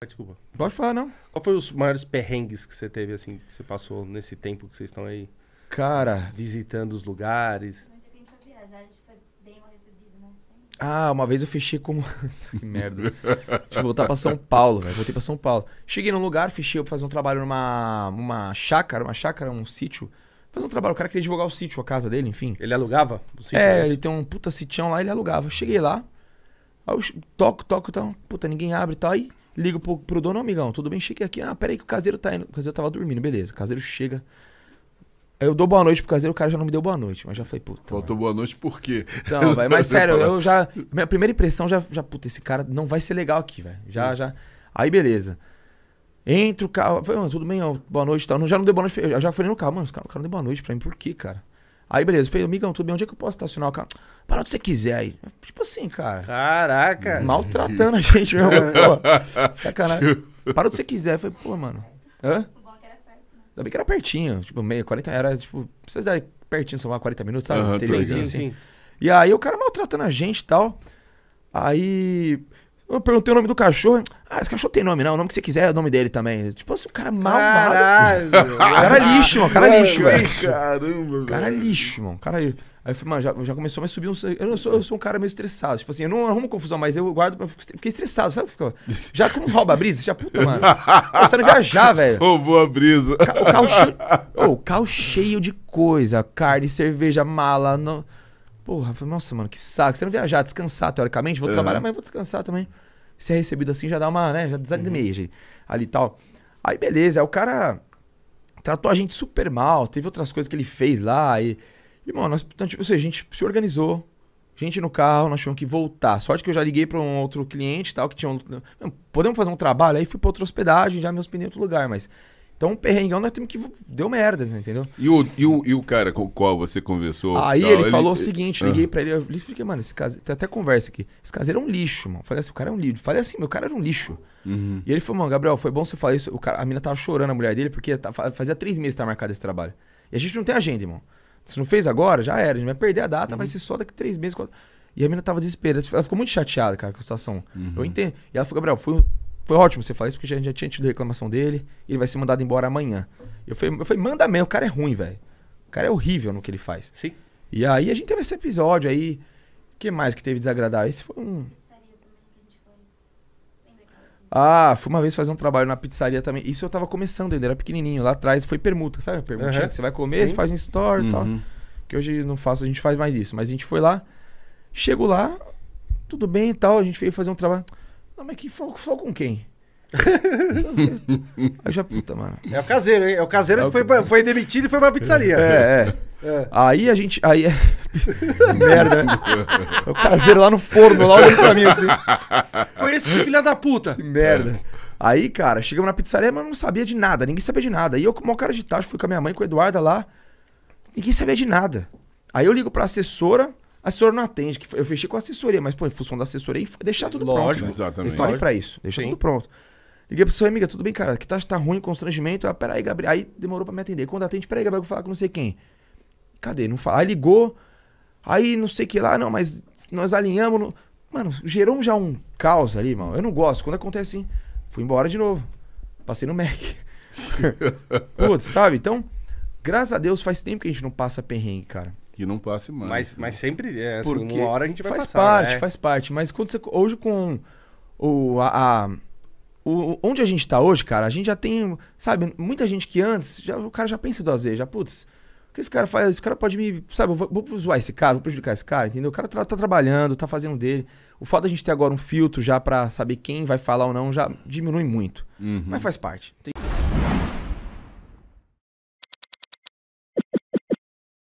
Ah, desculpa. Pode falar, não. Qual foi os maiores perrengues que você teve, assim, que você passou nesse tempo que vocês estão aí? Cara. Visitando os lugares. Ah, uma vez eu fechei como. que merda. Deixa eu voltar pra São Paulo, velho. Voltei pra São Paulo. Cheguei num lugar, fechei pra fazer um trabalho numa uma chácara, uma chácara, um sítio. Fazer um trabalho. O cara queria divulgar o sítio, a casa dele, enfim. Ele alugava o sítio? É, é ele tem um puta sitião lá, ele alugava. Cheguei lá. Aí eu toco, toco e tá? tal. Puta, ninguém abre e tal. Aí Ligo pro, pro dono, amigão, tudo bem? Cheguei aqui. Ah, peraí que o caseiro tá indo. O caseiro tava dormindo, beleza. O caseiro chega. Aí eu dou boa noite pro caseiro, o cara já não me deu boa noite, mas já foi puta. Faltou mano. boa noite por quê? Então, mas sério, eu já. Minha primeira impressão já, já, puta, esse cara não vai ser legal aqui, velho. Já, hum. já. Aí beleza. Entra o carro, falei, mano, tudo bem, ó, boa noite e tal. Não, já não deu boa noite, eu já falei no carro, mano, o cara não deu boa noite pra mim, por quê, cara? Aí, beleza, falei, amigão, tudo bem? Onde é que eu posso estacionar o carro? Para onde você quiser aí. Tipo assim, cara. Caraca. Maltratando a gente mesmo. pô, sacanagem. Para onde você quiser. foi falei, pô, mano. Hã? Né? Ainda bem que era pertinho, tipo, meio, 40, era tipo, vocês daí pertinho, são lá 40 minutos, sabe? Uhum, sim, assim. Sim. E aí o cara maltratando a gente e tal. Aí eu perguntei o nome do cachorro. Ah, esse cachorro tem nome, não. O nome que você quiser é o nome dele também. Tipo assim, um cara malvado. Caralho. cara é lixo, mano. Cara é lixo, velho. Caramba, Cara é lixo, mano. Cara lixo. Aí eu falei, mano, já, já começou a subir um. Eu, sou, eu sou um cara meio estressado. Tipo assim, eu não arrumo confusão, mas eu guardo. Eu fiquei estressado, sabe? Já como rouba a brisa? Já puta, mano. Começando tá a viajar, velho. Roubou a brisa. O carro, cheio, oh, o carro cheio de coisa: carne, cerveja, mala. No... Porra, falei, nossa, mano, que saco. Você não viajar, descansar, teoricamente, vou uhum. trabalhar, mas vou descansar também. Se é recebido assim, já dá uma, né? Já desanimei uhum. ali e tal. Aí, beleza, aí o cara tratou a gente super mal, teve outras coisas que ele fez lá. E, e mano, nós, então, tipo, assim, a gente se organizou, gente no carro, nós tivemos que voltar. Sorte que eu já liguei para um outro cliente e tal, que tinha um. Podemos fazer um trabalho? Aí fui para outra hospedagem, já me hospedei em outro lugar, mas então, um perrengão nós temos que. Deu merda, entendeu? E o, e o, e o cara com o qual você conversou? Aí tal, ele, ele, falou o é, seguinte: ah. liguei ah. pra ele, eu expliquei, mano, esse caseiro. Tem até conversa aqui. Esse caseiro é um lixo, mano. Falei assim, o cara é um lixo. Falei assim, meu cara era um lixo. Uhum. E ele falou, mano, Gabriel, foi bom você falar isso. O cara, a mina tava chorando, a mulher dele, porque tá, fazia três meses que tava tá marcado esse trabalho. E a gente não tem agenda, irmão. Se não fez agora, já era. A gente vai perder a data, uhum. vai ser só daqui três meses. Quatro... E a mina tava desesperada. Ela ficou muito chateada, cara, com a situação. Uhum. Eu entendo. E ela falou, Gabriel, foi foi ótimo você falar isso, porque a gente já tinha tido reclamação dele, e ele vai ser mandado embora amanhã. Eu falei, eu falei manda mesmo, o cara é ruim, velho. O cara é horrível no que ele faz. Sim. E aí a gente teve esse episódio aí. O que mais que teve desagradável? Esse foi um. Ah, fui uma vez fazer um trabalho na pizzaria também. Isso eu tava começando ainda, era pequenininho. Lá atrás foi permuta, sabe? Permutinha uhum. que você vai comer, você faz um story e tal. Uhum. Que hoje não faço, a gente faz mais isso. Mas a gente foi lá, chego lá, tudo bem e tal. A gente veio fazer um trabalho. Não, mas que falou, com quem? Aí já, puta, mano. É o caseiro, hein? É o caseiro é que foi, foi demitido e foi pra pizzaria. É, é. é. Aí a gente. Aí é. Merda, né? É o caseiro lá no forno, lá olhando pra mim assim. Foi esse filho da puta. Merda. Aí, cara, chegamos na pizzaria, mas não sabia de nada, ninguém sabia de nada. Aí eu, como o cara de tacho, fui com a minha mãe, com a Eduarda lá. Ninguém sabia de nada. Aí eu ligo pra assessora assessor não atende, que eu fechei com a assessoria, mas, pô, em função da assessoria, deixar tudo Lógico, pronto. Né? Exatamente. Eles ali pra isso, deixar tudo pronto. Liguei pra sua amiga, tudo bem, cara, que tá, tá ruim, constrangimento. Ah, peraí, Gabriel. Aí demorou pra me atender. Quando atende, peraí, Gabriel, eu vou falar com não sei quem. Cadê? Não fala. Aí ligou, aí não sei que lá, não, mas nós alinhamos. No... Mano, gerou já um caos ali, mano. Eu não gosto. Quando acontece assim, fui embora de novo. Passei no Mac. Putz, sabe? Então, graças a Deus, faz tempo que a gente não passa perrengue, cara. Que não passe mais. Mas, mas sempre, é, assim, uma hora a gente vai faz passar. Faz parte, né? faz parte. Mas quando você, hoje com o, a, a o, onde a gente tá hoje, cara, a gente já tem, sabe, muita gente que antes, já, o cara já pensa duas vezes, já, putz, o que esse cara faz? Esse cara pode me, sabe, eu vou, vou zoar esse cara, vou prejudicar esse cara, entendeu? O cara tá, tá trabalhando, tá fazendo dele. O fato da gente ter agora um filtro já para saber quem vai falar ou não já diminui muito. Uhum. Mas faz parte. Tem...